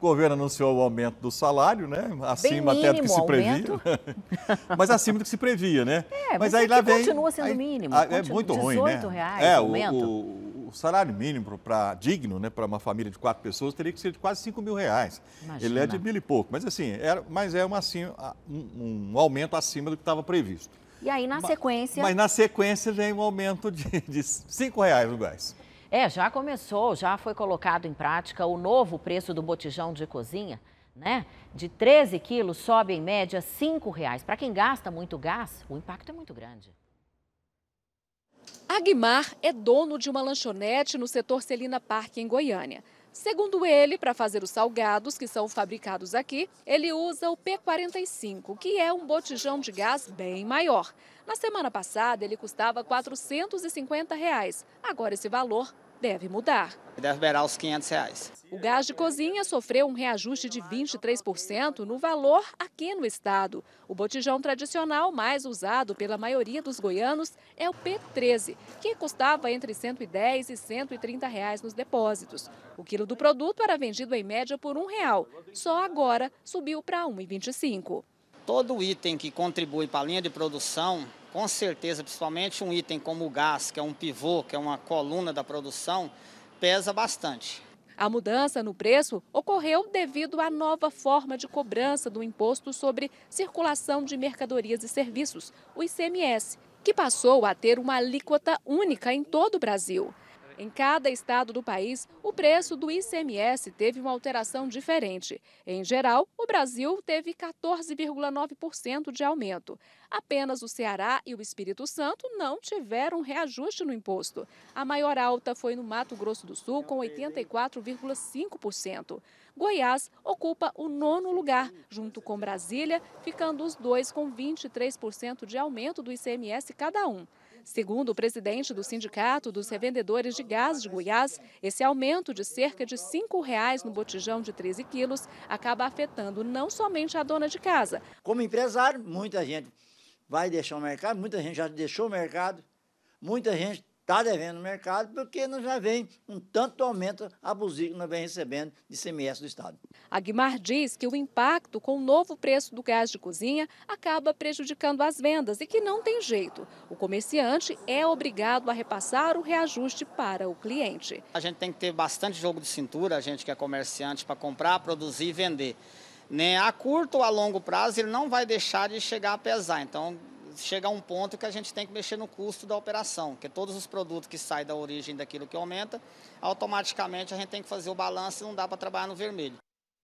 O governo anunciou o aumento do salário, né? Acima mínimo, até do que se previa. Mas acima do que se previa, né? É, mas, mas aí é lá vem. Continua sendo aí, mínimo. Aí, ah, é muito ruim, né? Reais é, o, o, o, salário mínimo para digno, né? Para uma família de quatro pessoas teria que ser de quase 5 mil reais. Imagina. Ele é de mil e pouco. Mas assim, é, mas é uma, assim, um, um aumento acima do que estava previsto. E aí, na sequência. Mas, na sequência vem um aumento de, de 5 reais no gás. É, já começou, já foi colocado em prática o novo preço do botijão de cozinha, né? De 13 quilos sobe em média R$ reais. Para quem gasta muito gás, o impacto é muito grande. Aguimar é dono de uma lanchonete no setor Celina Parque, em Goiânia. Segundo ele, para fazer os salgados que são fabricados aqui, ele usa o P45, que é um botijão de gás bem maior. Na semana passada, ele custava R$ 450, reais. agora esse valor deve mudar. Deve beirar os 500 reais. O gás de cozinha sofreu um reajuste de 23% no valor aqui no estado. O botijão tradicional mais usado pela maioria dos goianos é o P13, que custava entre 110 e 130 reais nos depósitos. O quilo do produto era vendido em média por um real. Só agora subiu para 1,25. Todo item que contribui para a linha de produção com certeza, principalmente um item como o gás, que é um pivô, que é uma coluna da produção, pesa bastante. A mudança no preço ocorreu devido à nova forma de cobrança do Imposto sobre Circulação de Mercadorias e Serviços, o ICMS, que passou a ter uma alíquota única em todo o Brasil. Em cada estado do país, o preço do ICMS teve uma alteração diferente. Em geral, o Brasil teve 14,9% de aumento. Apenas o Ceará e o Espírito Santo não tiveram reajuste no imposto. A maior alta foi no Mato Grosso do Sul, com 84,5%. Goiás ocupa o nono lugar, junto com Brasília, ficando os dois com 23% de aumento do ICMS cada um. Segundo o presidente do Sindicato dos Revendedores de Gás de Goiás, esse aumento de cerca de R$ 5,00 no botijão de 13 quilos acaba afetando não somente a dona de casa. Como empresário, muita gente vai deixar o mercado, muita gente já deixou o mercado, muita gente está devendo no mercado porque não já vem um tanto aumento abusivo que nós vem recebendo de CMS do Estado. Aguimar diz que o impacto com o novo preço do gás de cozinha acaba prejudicando as vendas e que não tem jeito. O comerciante é obrigado a repassar o reajuste para o cliente. A gente tem que ter bastante jogo de cintura, a gente que é comerciante, para comprar, produzir e vender. Né? A curto ou a longo prazo ele não vai deixar de chegar a pesar. Então chega a um ponto que a gente tem que mexer no custo da operação, porque todos os produtos que saem da origem daquilo que aumenta, automaticamente a gente tem que fazer o balanço e não dá para trabalhar no vermelho.